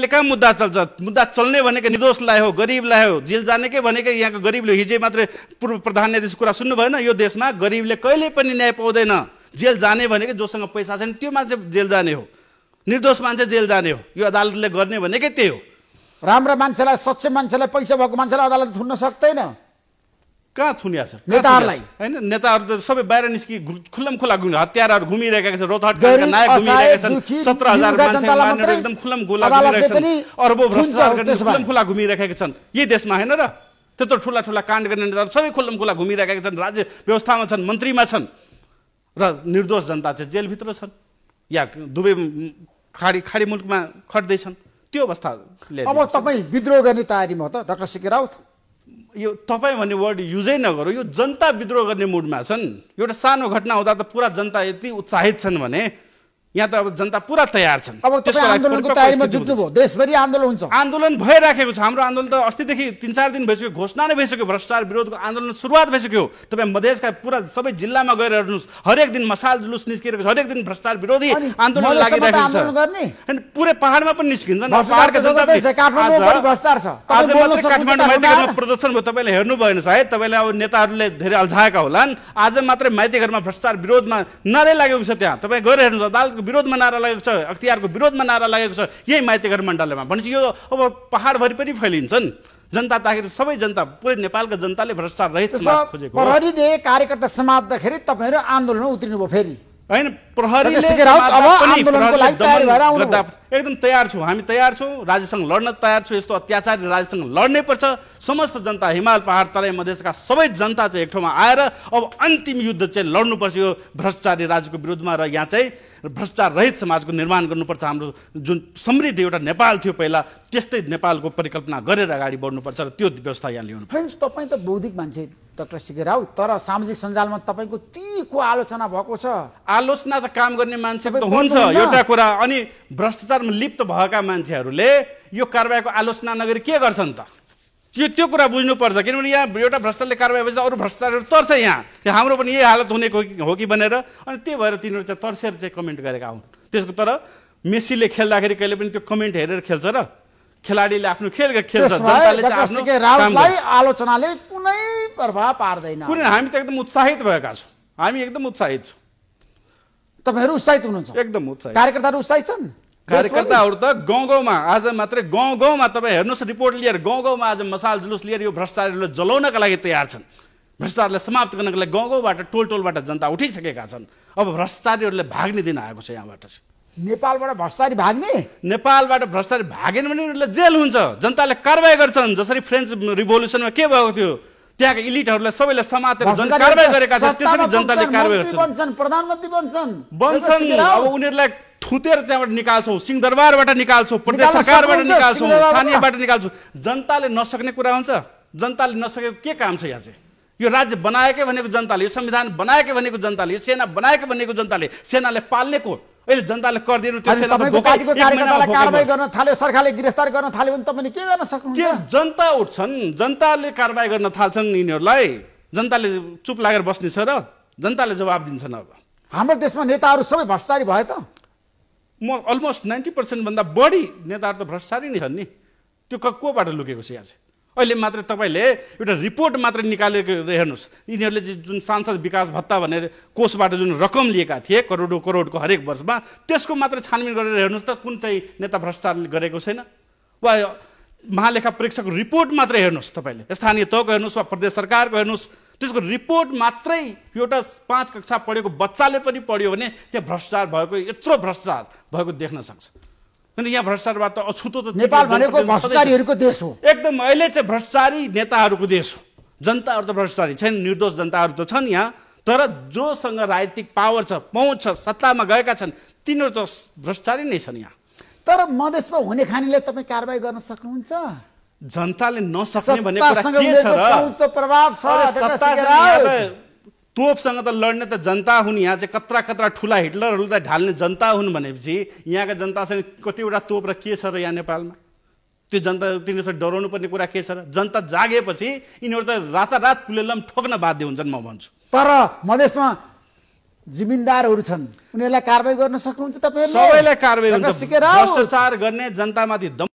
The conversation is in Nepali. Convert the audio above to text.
ले कहाँ मुद्दा चल्छ मुद्दा चल्ने भनेको निर्दोष हो गरिबलाई हो जेल जानेकै भनेको यहाँको गरिबले हिजै मात्रै पूर्व प्रधान न्यायाधीशको कुरा सुन्नु भएन यो देशमा गरिबले कहिले पनि न्याय पाउँदैन जेल जाने भनेको जोसँग पैसा छैन त्यो मान्छे जेल जाने हो निर्दोष मान्छे जेल जाने हो यो अदालतले गर्ने भनेकै त्यही हो राम्रो मान्छेलाई सच्चे मान्छेलाई पैसा भएको मान्छेलाई अदालत थुन्न सक्दैन कहाँ थुनिया छ नेताहरूलाई होइन नेताहरू त सबै बाहिर निस्कि खुल्लम खुल्ला घुम्ने हतियारहरू घुमिरहेका छन् रोथहट नायक घुमिरहेका छन् सत्र हजार मान्छे एकदम खुल्लम गोला घुमिरहेका छन् अरबो भ्रष्टाचार गर्ने खुल्लम खुल्ला घुमिरहेका छन् यही देशमा होइन र त्यत्रो ठुला ठुला काण्ड गर्ने नेताहरू सबै खुल्लम खुल्ला घुमिरहेका छन् राज्य व्यवस्थामा छन् मन्त्रीमा छन् र निर्दोष जनता चाहिँ जेलभित्र छन् या दुवै खाडी खाडी मुलुकमा खट्दैछन् त्यो अवस्था अब तपाईँ विद्रोह गर्ने तयारीमा हो त डाक्टर सिके राउत यो तपाईँ भन्ने वर्ड युजै नगरौँ यो जनता विद्रोह गर्ने मुडमा छन् एउटा सानो घटना हुँदा त पुरा जनता यति उत्साहित छन् भने यहाँ त अब जनता पुरा तयार छन् अब त्यसको लागि देशभरि आन्दोलन हुन्छ आन्दोलन भइराखेको छ हाम्रो आन्दोलन त अस्तिदेखि तिन चार दिन भइसक्यो घोषणा नै भइसक्यो भ्रष्टाचार विरोधको आन्दोलन सुरुवात भइसक्यो तपाईँ मधेसका पुरा सबै जिल्लामा गएर हेर्नुहोस् हरेक दिन मसाल जुलुस निस्किरहेको छ हरेक दिन भ्रष्टाचार विरोधी आन्दोलन लागिरहेको छ पुरै पहाडमा पनि निस्किन्छ आज मात्रै काठमाडौँ प्रदर्शन भयो तपाईँले हेर्नु भएन सायद तपाईँले अब नेताहरूले धेरै अल्झाएका होलान् आज मात्रै माइतीघरमा भ्रष्टाचार विरोधमा नरै लागेको छ त्यहाँ तपाईँ गएर हेर्नुहोस् अदालतको विरोधमा नारा लागेको छ अख्तियारको विरोधमा नारा लागेको छ यही माइतीघर मण्डलमा भनेपछि यो अब पहाड़भरि पनि फैलिन्छन् जनता ताखेरि सबै जनता पुरै नेपालका जनताले भ्रष्टाचार रहित खोजेको प्रहरीले कार्यकर्ता समात्दाखेरि तपाईँहरू आन्दोलनमा उत्रिनुभयो फेरि होइन प्रहरीले एकदम तयार छौँ हामी तयार छौँ राज्यसँग लड्न तयार छौँ यस्तो अत्याचारी राज्यसँग लड्नै पर्छ समस्त जनता हिमाल पहाड तराई मधेसका सबै जनता चाहिँ एक ठाउँमा आएर अब अन्तिम युद्ध चाहिँ लड्नुपर्छ यो भ्रष्टाचारी राज्यको विरुद्धमा र यहाँ चाहिँ भ्रष्टाचार रहित समाजको निर्माण गर्नुपर्छ हाम्रो जुन समृद्ध एउटा नेपाल थियो पहिला त्यस्तै नेपालको परिकल्पना गरेर अगाडि बढ्नुपर्छ र त्यो व्यवस्था यहाँ ल्याउनु तपाईँ त बौद्धिक मान्छे डाक्टर सिगेराउ तर सामाजिक सञ्जालमा तपाईँको तीको आलोचना भएको छ आलोचना त काम गर्ने मान्छे त हुन्छ एउटा कुरा अनि भ्रष्टाचारमा लिप्त भएका मान्छेहरूले यो कारवाहीको आलोचना नगरी के गर्छन् त त्यो त्यो कुरा बुझ्नुपर्छ किनभने यहाँ एउटा भ्रष्टाचारले कारवाही भएपछि अरू भ्रष्टाचारहरू तर्छ यहाँ हाम्रो पनि यही हालत हुने हो कि भनेर अनि त्यही भएर तिनीहरू चाहिँ तर्सेर चाहिँ कमेन्ट गरेका हुन् त्यसको तर मेसीले खेल्दाखेरि कहिले पनि त्यो कमेन्ट हेरेर खेल्छ र खेलाडीले आफ्नो खेल खेल्छ जनताले आफ्नो आलोचनाले कुनै प्रभाव पार्दैन कुनै हामी त एकदम उत्साहित भएका छौँ हामी एकदम उत्साहित छौँ तपाईँहरू उत्साहित हुनुहुन्छ एकदम उत्साहित कार्यकर्ताहरू उत्साहित छन् कार्यकर्ताहरू त गाउँ गाउँमा आज मात्रै गाउँ गाउँमा तपाईँ हेर्नुहोस् रिपोर्ट लिएर गाउँ गाउँमा आज मसाल जुलुस लिएर यो भ्रष्टाचारहरूलाई जलाउनका लागि तयार छन् भ्रष्टाचारलाई समाप्त गर्नको लागि गाउँ गाउँबाट टोल टोलबाट जनता उठिसकेका छन् अब भ्रष्टाचारीहरूले भाग्ने दिन आएको छ यहाँबाट नेपालबाट भ्रष्टाचारी भाग्ने नेपालबाट भ्रष्टाचारी भागेन भने उनीहरूले जेल हुन्छ जनताले कारवाही गर्छन् जसरी फ्रेन्च रिभोल्युसनमा के भएको थियो त्यहाँका इलिटहरूलाई सबैलाई समातेर कारवाही गरेका छन् त्यसरी जनताले कारवाही गर्छन् प्रधानमन्त्री बन्छन् बन्छन् अब उनीहरूलाई थुतेर त्यहाँबाट निकाल्छौँ सिंहदरबारबाट निकाल्छौँ प्रदेश सरकारबाट निकाल्छौँ स्थानीयबाट निकाल्छौँ जनताले नसक्ने कुरा हुन्छ जनताले नसकेको के काम छ यहाँ चाहिँ यो राज्य बनाएकै भनेको जनताले यो संविधान बनाएकै भनेको जनताले यो सेना बनाएकै भनेको जनताले सेनाले पाल्नेको अहिले जनताले कर दिनु कारवाही गर्न थाल्यो सरकारले गिरफ्तार गर्न थाल्यो भने तपाईँले के गर्न सक्नुहुन्छ जनता उठ्छन् जनताले कारवाही गर्न थाल्छन् यिनीहरूलाई जनताले चुप लागेर बस्नेछ र जनताले जवाब दिन्छन् अब हाम्रो देशमा नेताहरू सबै भ्रष्टाचारी भयो त म अलमोस्ट नाइन्टी पर्सेन्टभन्दा बढी नेताहरू त भ्रष्टाचारी नै छन् नि त्यो कोबाट लुकेको छ यहाँ चाहिँ अहिले मात्र तपाईँले एउटा रिपोर्ट मात्र निकालेर हेर्नुहोस् यिनीहरूले जुन सांसद विकास भत्ता भनेर कोषबाट जुन रकम लिएका थिए करोडौँ करोडको हरेक वर्षमा त्यसको मात्र छानबिन गरेर हेर्नुहोस् त कुन चाहिँ नेता भ्रष्टाचार गरेको छैन वा महालेखा परीक्षकको रिपोर्ट मात्रै हेर्नुहोस् तपाईँले स्थानीय तहको हेर्नुहोस् वा प्रदेश सरकारको हेर्नुहोस् त्यसको रिपोर्ट मात्रै एउटा पाँच कक्षा पढेको बच्चाले पनि पढ्यो भने त्यहाँ भ्रष्टाचार भएको यत्रो भ्रष्टाचार भएको देख्न सक्छ अनि यहाँ भ्रष्टाचारबाट त अछुतो त नेपाल भनेको भ्रष्टाचारीहरूको देश हो एकदम अहिले चाहिँ भ्रष्टाचारी नेताहरूको देश हो जनताहरू त भ्रष्टाचारी छैन निर्दोष जनताहरू त छन् यहाँ तर जोसँग राजनीतिक पावर छ पहुँच छ सत्तामा गएका छन् तिनीहरू त भ्रष्टाचारी नै छन् यहाँ तर मधेसमा हुने खानेले तपाईँ कारवाही गर्न सक्नुहुन्छ जनताले नसक्ने भन्ने कुरा के छ र तोपसँग त लड्ने त जनता हुन् यहाँ चाहिँ कत्रा कत्रा ठुला हिटलरहरू त ढाल्ने जनता हुन् भनेपछि यहाँका जनतासँग कतिवटा तोप र के छ र यहाँ नेपालमा त्यो जनता तिनीहरूसँग डराउनु पर्ने कुरा के छ र जनता जागेपछि यिनीहरू त रातारात कुलेलम ठोक्न बाध्य हुन्छन् म भन्छु तर मधेसमा जिमिन्दारहरू छन् उनीहरूलाई कारवाही गर्न सक्नुहुन्छ तपाईँ सबैलाई कारवाही हुन्छ भ्रष्टाचार गर्ने जनतामाथि